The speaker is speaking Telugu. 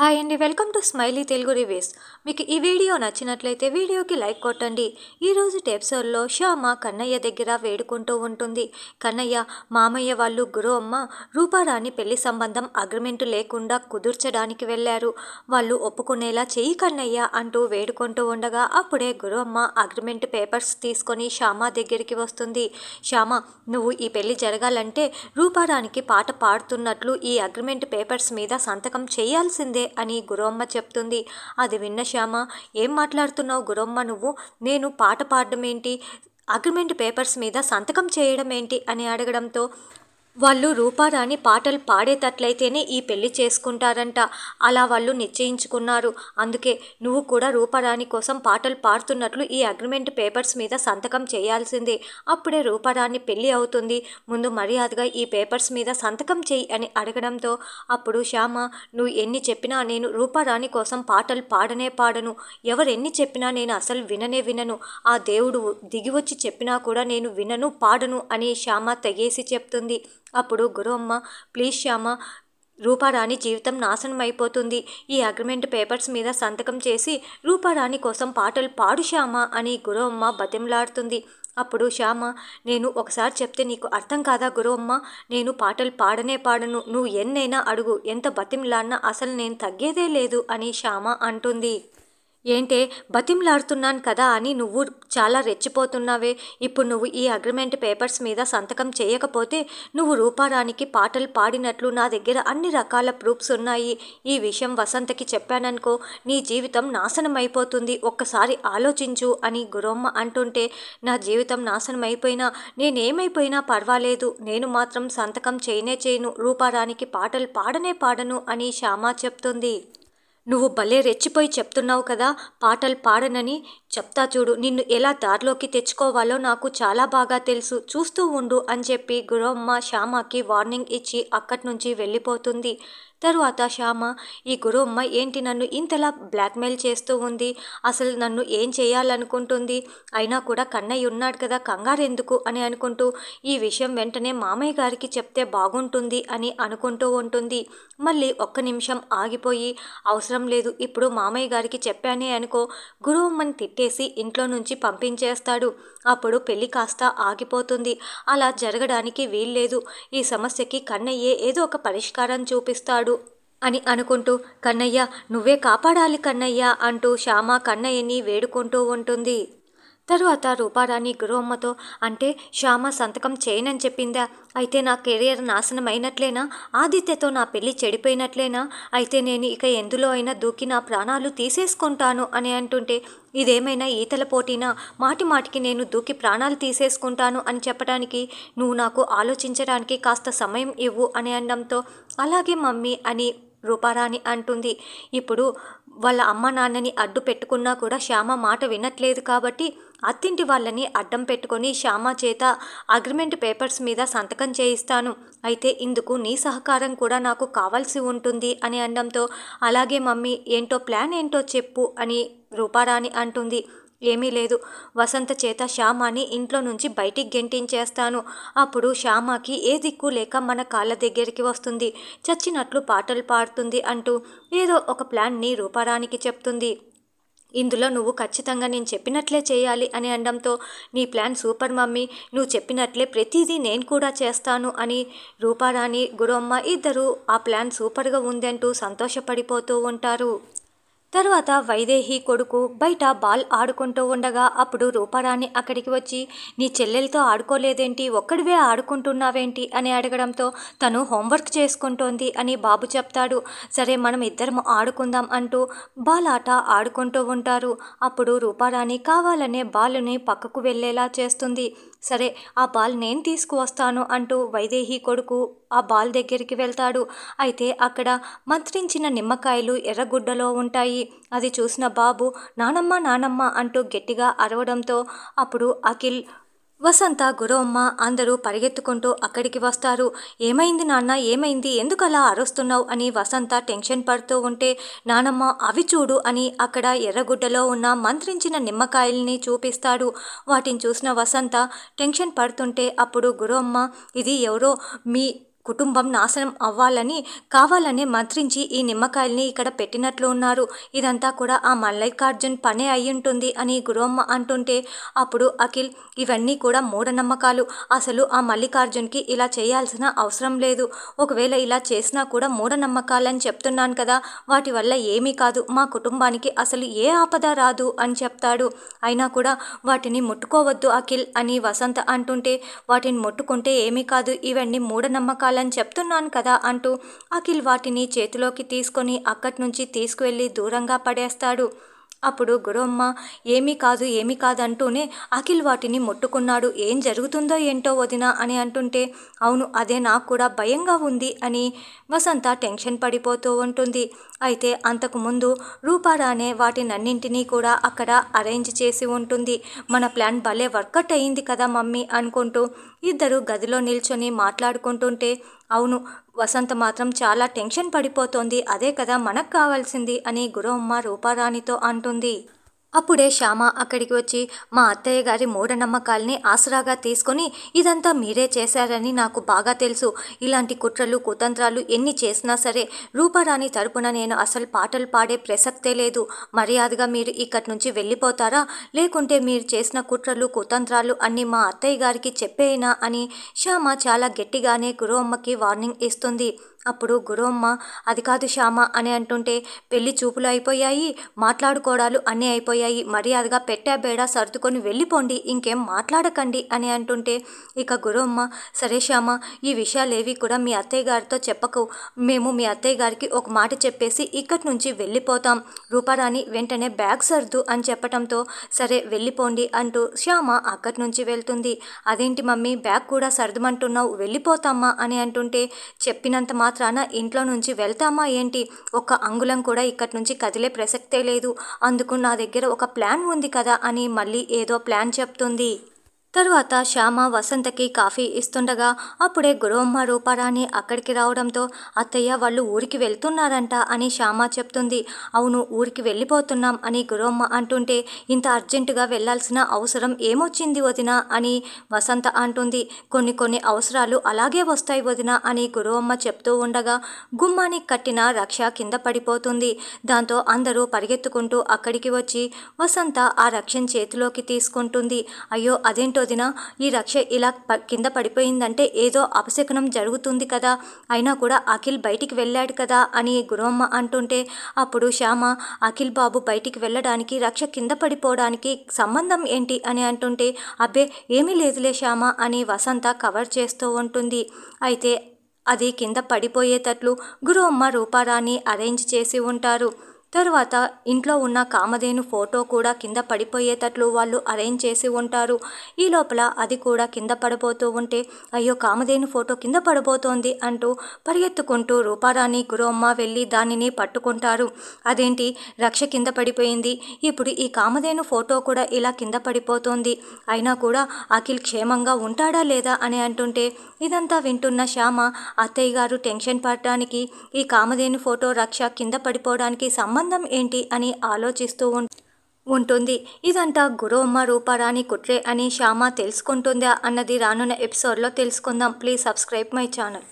హాయ్ అండి welcome to smiley Telugu reviews మీకు ఈ వీడియో నచ్చినట్లయితే వీడియోకి లైక్ కొట్టండి ఈరోజు ఎపిసోడ్లో శ్యామ కన్నయ్య దగ్గర వేడుకుంటూ ఉంటుంది కన్నయ్య మామయ్య వాళ్ళు గురు అమ్మ రూపారాణి పెళ్లి సంబంధం అగ్రిమెంట్ లేకుండా కుదుర్చడానికి వెళ్ళారు వాళ్ళు ఒప్పుకునేలా చెయ్యి కన్నయ్య అంటూ వేడుకుంటూ ఉండగా అప్పుడే గురు అమ్మ అగ్రిమెంట్ పేపర్స్ తీసుకొని శ్యామ దగ్గరికి వస్తుంది శ్యామ నువ్వు ఈ పెళ్లి జరగాలంటే రూపారానికి పాట పాడుతున్నట్లు ఈ అగ్రిమెంట్ పేపర్స్ మీద సంతకం చేయాల్సిందే అని గురమ్మ చెప్తుంది అది విన్న శ్యామ ఏం మాట్లాడుతున్నావు గురమ్మ నువ్వు నేను పాట పాడడం ఏంటి అగ్రిమెంట్ పేపర్స్ మీద సంతకం చేయడం ఏంటి అని అడగడంతో వాళ్ళు రూపారాణి పాటలు పాడేటట్లయితేనే ఈ పెళ్లి చేసుకుంటారంట అలా వాళ్ళు నిశ్చయించుకున్నారు అందుకే నువ్వు కూడా రూపారాణి కోసం పాటలు పాడుతున్నట్లు ఈ అగ్రిమెంట్ పేపర్స్ మీద సంతకం చేయాల్సిందే అప్పుడే రూపారాణి పెళ్లి అవుతుంది ముందు మర్యాదగా ఈ పేపర్స్ మీద సంతకం చేయి అని అడగడంతో అప్పుడు శ్యామ నువ్వు ఎన్ని చెప్పినా నేను రూపారాణి కోసం పాటలు పాడనే పాడను ఎవరెన్ని చెప్పినా నేను అసలు విననే వినను ఆ దేవుడు దిగివచ్చి చెప్పినా కూడా నేను వినను పాడను అని శ్యామ తెగేసి చెప్తుంది అప్పుడు గురువమ్మ ప్లీజ్ శ్యామ రూపారాణి జీవితం నాశనం అయిపోతుంది ఈ అగ్రిమెంట్ పేపర్స్ మీద సంతకం చేసి రూపారాణి కోసం పాటలు పాడు శ్యామ అని గురువమ్మ బతిమలాడుతుంది అప్పుడు శ్యామ నేను ఒకసారి చెప్తే నీకు అర్థం కాదా గురువమ్మ నేను పాటలు పాడనే పాడను నువ్వు ఎన్నైనా అడుగు ఎంత బతిమలాడినా అసలు నేను తగ్గేదే లేదు అని శ్యామ అంటుంది ఏంటే బతిమ్లాడుతున్నాను కదా అని నువ్వు చాలా రెచ్చిపోతున్నావే ఇప్పుడు నువ్వు ఈ అగ్రిమెంట్ పేపర్స్ మీద సంతకం చేయకపోతే నువ్వు రూపారానికి పాటలు పాడినట్లు నా దగ్గర అన్ని రకాల ప్రూఫ్స్ ఉన్నాయి ఈ విషయం వసంతకి చెప్పాననుకో నీ జీవితం నాశనం అయిపోతుంది ఒక్కసారి ఆలోచించు అని గురమ్మ అంటుంటే నా జీవితం నాశనం అయిపోయినా నేనేమైపోయినా పర్వాలేదు నేను మాత్రం సంతకం చేయనే చేయను రూపారానికి పాటలు పాడనే పాడను అని శ్యామ చెప్తుంది నువ్వు భలే రెచ్చిపోయి చెప్తున్నావు కదా పాటలు పాడనని చెప్తా చూడు నిన్ను ఎలా దారిలోకి తెచ్చుకోవాలో నాకు చాలా బాగా తెలుసు చూస్తూ ఉండు అని చెప్పి గురమ్మ శ్యామకి వార్నింగ్ ఇచ్చి అక్కడి నుంచి వెళ్ళిపోతుంది తరువాత శ్యామ ఈ గురువమ్మ ఏంటి నన్ను ఇంతలా బ్లాక్మెయిల్ చేస్తూ ఉంది అసలు నన్ను ఏం చేయాలనుకుంటుంది అయినా కూడా కన్నయ్య ఉన్నాడు కదా కంగారు ఎందుకు అని అనుకుంటూ ఈ విషయం వెంటనే మామయ్య గారికి చెప్తే బాగుంటుంది అని అనుకుంటూ ఉంటుంది మళ్ళీ ఒక్క నిమిషం ఆగిపోయి అవసరం లేదు ఇప్పుడు మామయ్య గారికి చెప్పానే అనుకో గురువమ్మని పెట్టేసి ఇంట్లో నుంచి పంపించేస్తాడు అప్పుడు పెళ్లి కాస్త ఆగిపోతుంది అలా జరగడానికి వీల్లేదు ఈ సమస్యకి కన్నయ్యే ఏదో ఒక పరిష్కారం చూపిస్తాడు అని అనుకుంటూ కన్నయ్య నువ్వే కాపాడాలి కన్నయ్య అంటూ శ్యామ కన్నయ్యని వేడుకుంటూ ఉంటుంది తరువాత రూపారాణి గురువమ్మతో అంటే శ్యామ సంతకం చేయనని చెప్పిందా అయితే నా కెరియర్ నాశనం అయినట్లేనా ఆదిత్యతో నా పెళ్లి చెడిపోయినట్లేనా అయితే నేను ఇక ఎందులో అయినా దూకి నా ప్రాణాలు తీసేసుకుంటాను అని అంటుంటే ఇదేమైనా ఈతల పోటీనా మాటి మాటికి నేను దూకి ప్రాణాలు తీసేసుకుంటాను అని చెప్పడానికి నువ్వు నాకు ఆలోచించడానికి కాస్త సమయం ఇవ్వు అని అనడంతో అలాగే మమ్మీ అని రూపారాణి అంటుంది ఇప్పుడు వాళ్ళ అమ్మ నాన్నని అడ్డు పెట్టుకున్నా కూడా శ్యామ మాట వినట్లేదు కాబట్టి అత్తింటి వాళ్ళని అడ్డం పెట్టుకొని శ్యామ చేత అగ్రిమెంట్ పేపర్స్ మీద సంతకం చేయిస్తాను అయితే ఇందుకు నీ సహకారం కూడా నాకు కావాల్సి ఉంటుంది అని అనడంతో అలాగే మమ్మీ ఏంటో ప్లాన్ ఏంటో చెప్పు అని రూపారాణి అంటుంది ఏమీ లేదు వసంత చేత శ్యామాని ఇంట్లో నుంచి బయటికి గెంటించేస్తాను అప్పుడు శ్యామాకి ఏ దిక్కు లేక మన కాళ్ళ దగ్గరికి వస్తుంది చచ్చినట్లు పాటలు పాడుతుంది అంటూ ఏదో ఒక ప్లాన్ని రూపారానికి చెప్తుంది ఇందులో నువ్వు ఖచ్చితంగా నేను చెప్పినట్లే చేయాలి అని అనడంతో నీ ప్లాన్ సూపర్ మమ్మీ నువ్వు చెప్పినట్లే ప్రతిదీ నేను కూడా చేస్తాను అని రూపారాణి గురమ్మ ఇద్దరూ ఆ ప్లాన్ సూపర్గా ఉందంటూ సంతోషపడిపోతూ ఉంటారు తర్వాత వైదేహి కొడుకు బయట బాల్ ఆడుకుంటూ ఉండగా అప్పుడు రూపారాణి అక్కడికి వచ్చి నీ చెల్లెలతో ఆడుకోలేదేంటి ఒక్కడివే ఆడుకుంటున్నావేంటి అని అడగడంతో తను హోంవర్క్ చేసుకుంటోంది అని బాబు చెప్తాడు సరే మనం ఇద్దరం ఆడుకుందాం అంటూ బాల్ ఆట ఆడుకుంటూ ఉంటారు అప్పుడు రూపారాణి కావాలనే బాలుని పక్కకు వెళ్ళేలా చేస్తుంది సరే ఆ బాల్ నేను తీసుకువస్తాను అంటూ వైదేహి కొడుకు ఆ బాల్ దగ్గరికి వెళ్తాడు అయితే అక్కడ మంత్రించిన నిమ్మకాయలు ఎర్రగుడ్డలో ఉంటాయి అది చూసిన బాబు నానమ్మ నానమ్మ అంటూ గట్టిగా అరవడంతో అప్పుడు అఖిల్ వసంత గురవమ్మ అందరూ పరిగెత్తుకుంటూ అక్కడికి వస్తారు ఏమైంది నాన్న ఏమైంది ఎందుకు అలా అరుస్తున్నావు అని వసంత టెన్షన్ పడుతూ ఉంటే నానమ్మ అవి చూడు అని అక్కడ ఎర్రగుడ్డలో ఉన్న మంత్రించిన నిమ్మకాయల్ని చూపిస్తాడు వాటిని చూసిన వసంత టెన్షన్ పడుతుంటే అప్పుడు గురవమ్మ ఇది ఎవరో మీ కుటుంబం నాశనం అవ్వాలని కావాలనే మంత్రించి ఈ నిమ్మకాయల్ని ఇక్కడ పెట్టినట్లు ఉన్నారు ఇదంతా కూడా ఆ మల్లికార్జున్ పనే అయ్యుంటుంది అని గురువమ్మ అంటుంటే అప్పుడు అఖిల్ ఇవన్నీ కూడా మూఢనమ్మకాలు అసలు ఆ మల్లికార్జున్కి ఇలా చేయాల్సిన అవసరం లేదు ఒకవేళ ఇలా చేసినా కూడా మూఢనమ్మకాలని చెప్తున్నాను కదా వాటి వల్ల ఏమీ కాదు మా కుటుంబానికి అసలు ఏ ఆపద రాదు అని చెప్తాడు అయినా కూడా వాటిని ముట్టుకోవద్దు అఖిల్ అని వసంత అంటుంటే వాటిని ముట్టుకుంటే ఏమీ కాదు ఇవన్నీ మూఢనమ్మకాలు ఉండాలని చెప్తున్నాను కదా అంటూ అఖిల్ వాటిని చేతిలోకి తీసుకొని అక్కడి నుంచి తీసుకువెళ్ళి దూరంగా పడేస్తాడు అప్పుడు గురమ్మ ఏమీ కాదు ఏమీ కాదంటూనే అఖిల్ వాటిని ముట్టుకున్నాడు ఏం జరుగుతుందో ఏంటో వదిన అని అంటుంటే అవును అదే నాకు కూడా భయంగా ఉంది అని వసంత టెన్షన్ పడిపోతూ ఉంటుంది అయితే అంతకుముందు రూపారానే వాటినన్నింటినీ కూడా అక్కడ అరేంజ్ చేసి ఉంటుంది మన ప్లాన్ భలే వర్కౌట్ అయింది కదా మమ్మీ అనుకుంటూ ఇద్దరు గదిలో నిల్చొని మాట్లాడుకుంటుంటే అవును వసంత మాత్రం చాలా టెన్షన్ పడిపోతోంది అదే కదా మనకు కావాల్సింది అని గురవమ్మ రూపారాణితో అంటుంది అప్పుడే శ్యామ అక్కడికి వచ్చి మా అత్తయ్య గారి మూఢనమ్మకాల్ని ఆసరాగా తీసుకొని ఇదంతా మీరే చేశారని నాకు బాగా తెలుసు ఇలాంటి కుట్రలు కుతంత్రాలు ఎన్ని చేసినా సరే రూపారాణి తరపున నేను అసలు పాటలు పాడే ప్రసక్తే లేదు మర్యాదగా మీరు ఇక్కడి నుంచి వెళ్ళిపోతారా లేకుంటే మీరు చేసిన కుట్రలు కుతంత్రాలు అన్ని మా అత్తయ్య గారికి చెప్పేనా అని శ్యామ చాలా గట్టిగానే గురువమ్మకి వార్నింగ్ ఇస్తుంది అప్పుడు గురవమ్మ అది కాదు శ్యామ అని అంటుంటే పెళ్లి చూపులు అయిపోయాయి మాట్లాడుకోవడాలు అన్నీ అయిపోయాయి మర్యాదగా పెట్టా బేడ సర్దుకొని వెళ్ళిపోండి ఇంకేం మాట్లాడకండి అని అంటుంటే ఇక గురవమ్మ సరే శ్యామ ఈ విషయాలేవి కూడా మీ అత్తయ్య గారితో చెప్పకు మేము మీ అత్తయ్య గారికి ఒక మాట చెప్పేసి ఇక్కడి నుంచి వెళ్ళిపోతాం రూపారాణి వెంటనే బ్యాగ్ సర్దు అని చెప్పటంతో సరే వెళ్ళిపోండి అంటూ శ్యామ అక్కడి నుంచి వెళ్తుంది అదేంటి మమ్మీ బ్యాగ్ కూడా సర్దమంటున్నావు వెళ్ళిపోతామా అని అంటుంటే చెప్పినంత మాత్రాన ఇంట్లో నుంచి వెళ్తామా ఏంటి ఒక అంగుళం కూడా ఇక్కడి నుంచి కదిలే ప్రసక్తే లేదు అందుకు నా దగ్గర ఒక ప్లాన్ ఉంది కదా అని మళ్ళీ ఏదో ప్లాన్ చెప్తుంది తరువాత శ్యామ వసంతకి కాఫీ ఇస్తుండగా అప్పుడే గురువమ్మ రూపారాణి అక్కడికి రావడంతో అత్తయ్య వాళ్ళు ఊరికి వెళ్తున్నారంట అని శ్యామ చెప్తుంది అవును ఊరికి వెళ్ళిపోతున్నాం అని గురువమ్మ అంటుంటే ఇంత అర్జెంటుగా వెళ్లాల్సిన అవసరం ఏమొచ్చింది వదిన అని వసంత అంటుంది కొన్ని కొన్ని అవసరాలు అలాగే వస్తాయి వదిన అని గురువమ్మ చెప్తూ ఉండగా గుమ్మానికి కట్టిన రక్ష కింద పడిపోతుంది దాంతో అందరూ పరిగెత్తుకుంటూ అక్కడికి వచ్చి వసంత ఆ రక్షణ చేతిలోకి తీసుకుంటుంది అయ్యో అదేంటో అదేంటో దిన ఈ రక్ష ఇలా కింద పడిపోయిందంటే ఏదో అపశకునం జరుగుతుంది కదా అయినా కూడా అఖిల్ బయటికి వెళ్ళాడు కదా అని గురువమ్మ అంటుంటే అప్పుడు శ్యామ అఖిల్ బాబు బయటికి వెళ్ళడానికి రక్ష కింద పడిపోవడానికి సంబంధం ఏంటి అని అంటుంటే అబ్బే ఏమీ లేదులే శ్యామ అని వసంత కవర్ చేస్తూ ఉంటుంది అయితే అది కింద పడిపోయేటట్లు గురు అమ్మ రూపారాన్ని అరేంజ్ చేసి ఉంటారు తర్వాత ఇంట్లో ఉన్న కామధేను ఫోటో కూడా కింద పడిపోయేటట్లు వాళ్ళు అరేంజ్ చేసి ఉంటారు ఈ లోపల అది కూడా కింద పడబోతూ ఉంటే అయ్యో కామధేను ఫోటో కింద పడబోతోంది అంటూ పరిగెత్తుకుంటూ రూపారాణి గురమ్మ వెళ్ళి దానిని పట్టుకుంటారు అదేంటి రక్ష కింద పడిపోయింది ఇప్పుడు ఈ కామధేను ఫోటో కూడా ఇలా కింద పడిపోతోంది అయినా కూడా అఖిల్ క్షేమంగా ఉంటాడా లేదా అని అంటుంటే ఇదంతా వింటున్న శ్యామ అత్తయ్య గారు టెన్షన్ పడటానికి ఈ కామధేను ఫోటో రక్ష కింద పడిపోవడానికి సమ్మ సంబంధం ఏంటి అని ఆలోచిస్తూ ఉంటుంది ఇదంతా గురువమ్మ రూపారాణి కుట్రే అని శ్యామ తెలుసుకుంటుందా అన్నది రానున్న ఎపిసోడ్లో తెలుసుకుందాం ప్లీజ్ సబ్స్క్రైబ్ మై ఛానల్